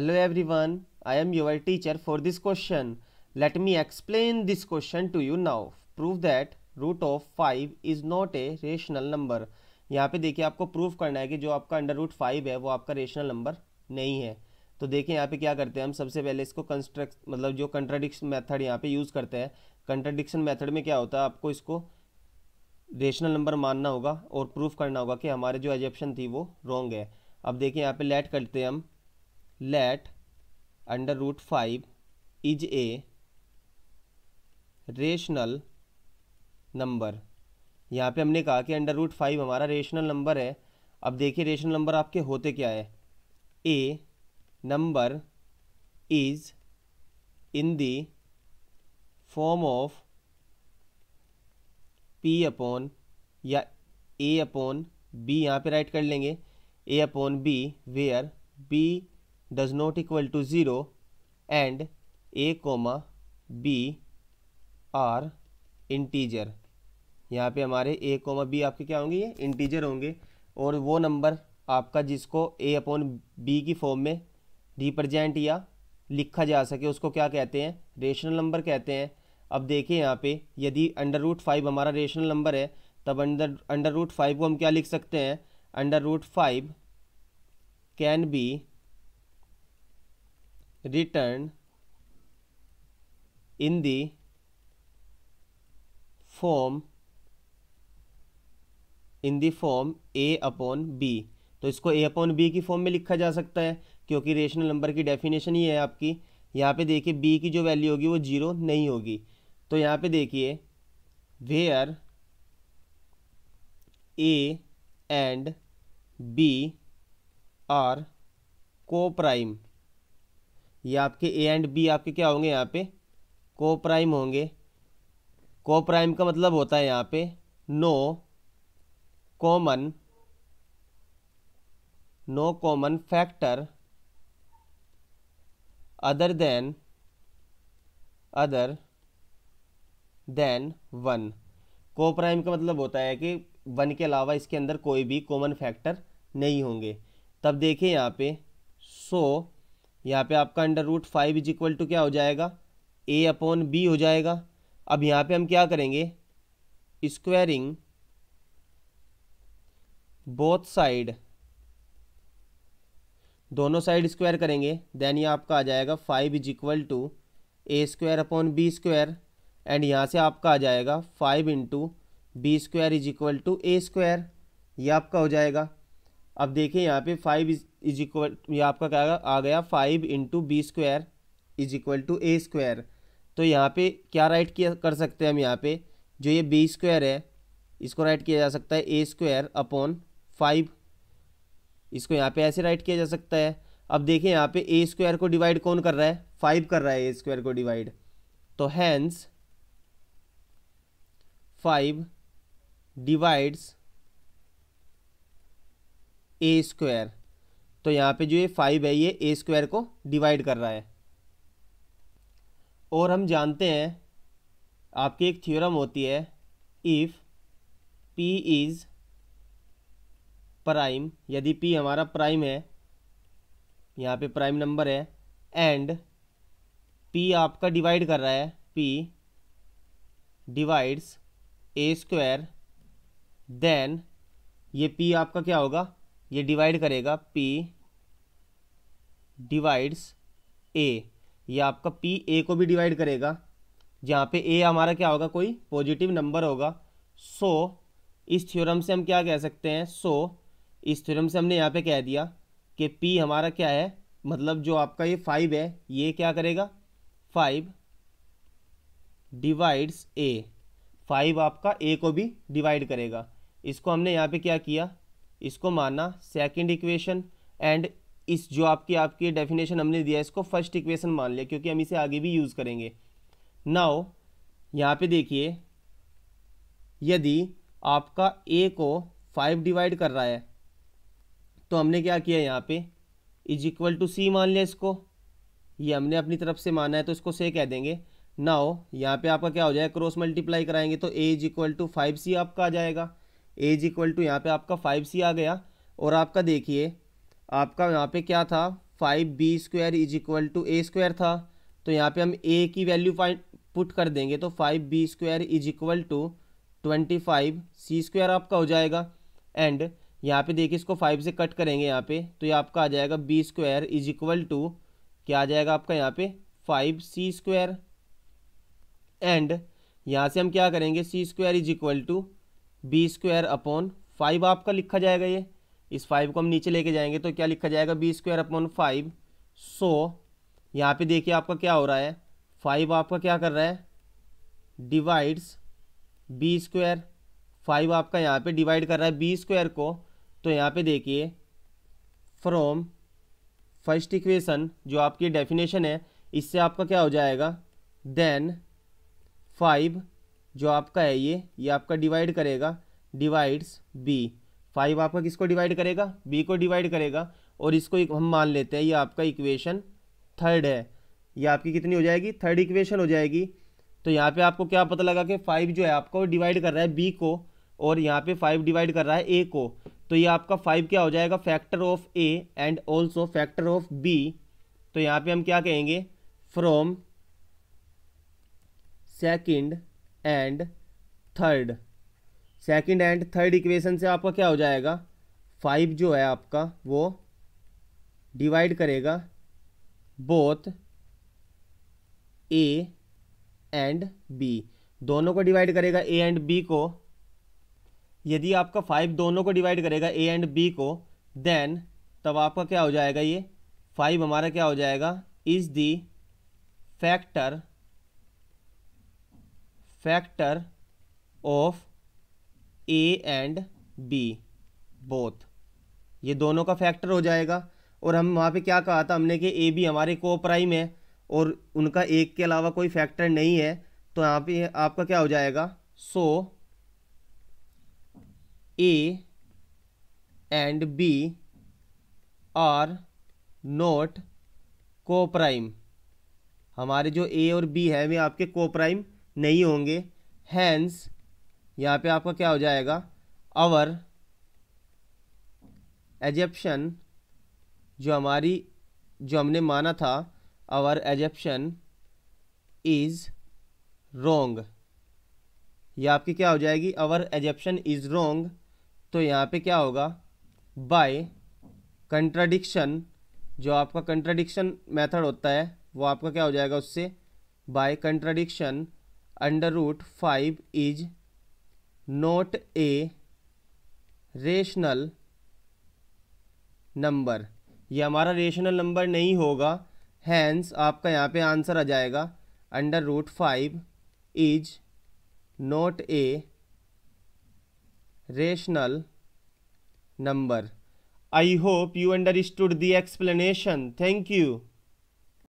every everyone I am your teacher for this question let me explain this question to you now prove that root of five is not a rational number यहाँ पे देखिए आपको proof करना है कि जो आपका under root five है वो आपका रेशनल नंबर नहीं है तो देखिए यहाँ पे क्या करते हैं हम सबसे पहले इसको कंस्ट्रक्ट मतलब जो कंट्राडिक्शन मेथड यहाँ पे यूज़ करते हैं कंट्राडिक्शन मेथड में क्या होता है आपको इसको रेशनल नंबर मानना होगा और प्रूफ करना होगा कि हमारे जो एजेप्शन थी वो रॉन्ग है अब देखिए यहाँ पे लेट करते हैं हम let under root 5 is a rational number यहाँ पे हमने कहा कि अंडर रूट फाइव हमारा रेशनल नंबर है अब देखिए रेशनल नंबर आपके होते क्या है a number is in the form of P upon या ए अपॉन बी यहाँ पे राइट कर लेंगे A upon B where B does not equal to 0 and a comma b are integer यहाँ पे हमारे ए comma बी आपके क्या होंगे ये इंटीजर होंगे और वो नंबर आपका जिसको ए अपॉन बी की फॉर्म में रिप्रजेंट या लिखा जा सके उसको क्या कहते हैं रेशनल नंबर कहते हैं अब देखिए यहाँ पे यदि अंडर रूट फाइव हमारा रेशनल नंबर है तब अंडर अंडर रूट फाइव को हम क्या लिख सकते हैं under root five can be returned in the form in the form A upon B तो इसको ए अपॉन बी की फॉर्म में लिखा जा सकता है क्योंकि रेशनल नंबर की डेफिनेशन ही है आपकी यहाँ पे देखिए बी की जो वैल्यू होगी वो जीरो नहीं होगी तो यहाँ पे देखिए where A and B are coprime ये आपके ए एंड बी आपके क्या होंगे यहाँ पे को प्राइम होंगे को प्राइम का मतलब होता है यहाँ पे no common no common factor other than other than one coprime का मतलब होता है कि वन के अलावा इसके अंदर कोई भी कॉमन फैक्टर नहीं होंगे तब देखें यहाँ पे सो so, यहाँ पे आपका under root five is equal to क्या हो जाएगा ए अपॉन बी हो जाएगा अब यहाँ पे हम क्या करेंगे स्क्वायरिंग बोथ साइड दोनों साइड स्क्वायर करेंगे देन ये आपका आ जाएगा five is equal to A square upon B square and यहाँ से आपका आ जाएगा five into B square is equal to A square ये आपका हो जाएगा अब देखिए यहाँ पे फाइव इज इज इक्वल ये आपका क्या आ गया five into B square is equal to A square तो यहाँ पे क्या राइट किया कर सकते हैं हम यहाँ पे जो ये बी स्क्वायर है इसको राइट किया जा सकता है ए स्क्वायर अपॉन फाइव इसको यहाँ पे ऐसे राइट किया जा सकता है अब देखिए यहाँ पे ए स्क्वायर को डिवाइड कौन कर रहा है फाइव कर रहा है ए स्क्वायर को डिवाइड तो hence five divides A square तो यहाँ पे जो ये फाइव है ये ए स्क्वायर को डिवाइड कर रहा है और हम जानते हैं आपकी एक थ्योरम होती है इफ़ पी इज़ प्राइम यदि पी हमारा प्राइम है यहाँ पे प्राइम नंबर है एंड पी आपका डिवाइड कर रहा है P divides A square then ये पी आपका क्या होगा ये डिवाइड करेगा पी डिवाइड्स ए ये आपका पी ए को भी डिवाइड करेगा जहाँ पे ए हमारा क्या होगा कोई पॉजिटिव नंबर होगा सो इस थ्योरम से हम क्या कह सकते हैं सो इस थ्योरम से हमने यहाँ पे कह दिया कि पी हमारा क्या है मतलब जो आपका ये फाइव है ये क्या करेगा फाइव डिवाइड्स ए फाइव आपका ए को भी डिवाइड करेगा इसको हमने यहाँ पे क्या किया इसको माना सेकंड इक्वेशन एंड इस जो आपकी आपकी डेफिनेशन हमने दिया इसको फर्स्ट इक्वेशन मान लिया क्योंकि हम इसे आगे भी यूज़ करेंगे नाउ यहाँ पे देखिए यदि आपका ए को फाइव डिवाइड कर रहा है तो हमने क्या किया यहाँ पे इज इक्वल टू सी मान लिया इसको ये हमने अपनी तरफ से माना है तो इसको से कह देंगे नाउ यहाँ पे आपका क्या हो जाएगा क्रॉस मल्टीप्लाई कराएंगे तो A is equal to five C आपका आ जाएगा एज इक्वल टू यहाँ पे आपका फाइव सी आ गया और आपका देखिए आपका यहाँ पे क्या था five B square is equal to A square था तो यहाँ पे हम ए की वैल्यू फाइंड पुट कर देंगे तो five B square is equal to twenty five C square आपका हो जाएगा एंड यहाँ पे देखिए इसको फाइव से कट करेंगे यहाँ पे तो ये आपका आ जाएगा B square is equal to क्या आ जाएगा आपका यहाँ पे फाइव सी स्क्वायर एंड यहाँ से हम क्या करेंगे C square is equal to B square upon five आपका लिखा जाएगा ये इस फाइव को हम नीचे लेके जाएंगे तो क्या लिखा जाएगा B square upon five so यहाँ पे देखिए आपका क्या हो रहा है फाइव आपका क्या कर रहा है डिवाइड्स बी स्क्वायर फाइव आपका यहाँ पे डिवाइड कर रहा है बी स्क्वायर को तो यहाँ पे देखिए फ्रॉम फर्स्ट इक्वेशन जो आपकी डेफिनेशन है इससे आपका क्या हो जाएगा देन फाइव जो आपका है ये ये आपका डिवाइड करेगा डिवाइड्स बी फाइव आपका किसको डिवाइड करेगा बी को डिवाइड करेगा और इसको एक हम मान लेते हैं ये आपका इक्वेशन थर्ड है ये आपकी कितनी हो जाएगी थर्ड इक्वेशन हो जाएगी तो यहाँ पे आपको क्या पता लगा कि फाइव जो है आपको डिवाइड कर रहा है बी को और यहाँ पे फाइव डिवाइड कर रहा है ए को तो ये आपका फाइव क्या हो जाएगा factor of A and also factor of B तो यहाँ पे हम क्या कहेंगे from second and third second and third equation से आपका क्या हो जाएगा फाइव जो है आपका वो डिवाइड करेगा बोथ ए एंड बी दोनों को डिवाइड करेगा ए एंड बी को यदि आपका फाइव दोनों को डिवाइड करेगा ए एंड बी को देन तब आपका क्या हो जाएगा ये फाइव हमारा क्या हो जाएगा is the factor factor of a and b both ये दोनों का फैक्टर हो जाएगा और हम वहाँ पे क्या कहा था हमने कि ए बी हमारे को प्राइम है और उनका एक के अलावा कोई फैक्टर नहीं है तो यहाँ पे आपका क्या हो जाएगा so A and B are not coprime हमारे जो ए और बी है वे आपके को प्राइम नहीं होंगे हैंस यहाँ पे आपका क्या हो जाएगा आवर एजप्शन जो हमारी जो हमने माना था आवर एजप्शन इज़ रोंग ये आपकी क्या हो जाएगी आवर एजप्शन इज़ रोंग तो यहाँ पे क्या होगा बाय कंट्राडिक्शन जो आपका कंट्राडिक्शन मेथड होता है वो आपका क्या हो जाएगा उससे by contradiction under root five is not a rational number ये हमारा रेशनल नंबर नहीं होगा हैंस आपका यहाँ पे आंसर आ जाएगा under root five is not a rational number I hope you understood the explanation thank you